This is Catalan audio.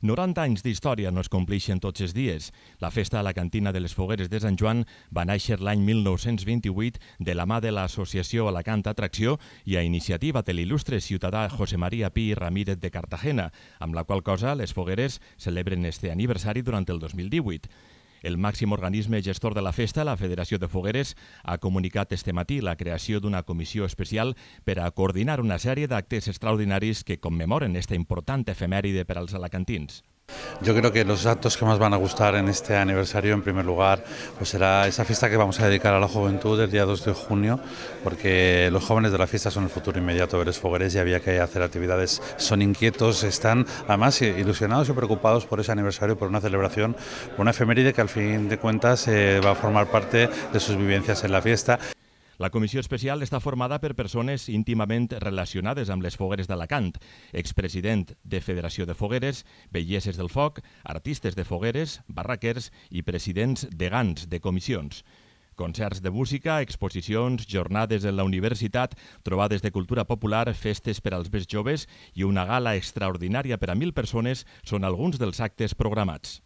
90 anys d'història no es compleixen tots els dies. La festa a la cantina de les Fogueres de Sant Joan va néixer l'any 1928 de la mà de l'associació Alacant Atracció i a iniciativa de l'il·lustre ciutadà José María Pi Ramírez de Cartagena, amb la qual cosa les Fogueres celebren este aniversari durant el 2018. El màxim organisme gestor de la festa, la Federació de Fogueres, ha comunicat este matí la creació d'una comissió especial per a coordinar una sèrie d'actes extraordinaris que commemoren esta important efemèride per als alacantins. Yo creo que los actos que más van a gustar en este aniversario, en primer lugar, pues será esa fiesta que vamos a dedicar a la juventud el día 2 de junio, porque los jóvenes de la fiesta son el futuro inmediato de los fogueres y había que hacer actividades. Son inquietos, están además ilusionados y preocupados por ese aniversario, por una celebración, por una efeméride que al fin de cuentas eh, va a formar parte de sus vivencias en la fiesta. La comissió especial està formada per persones íntimament relacionades amb les fogueres d'Alacant, expresident de Federació de Fogueres, Belleses del foc, artistes de fogueres, barraquers i presidents de GANs, de comissions concerts de música, exposicions, jornades en la universitat, trobades de cultura popular, festes per als més joves i una gala extraordinària per a mil persones són alguns dels actes programats.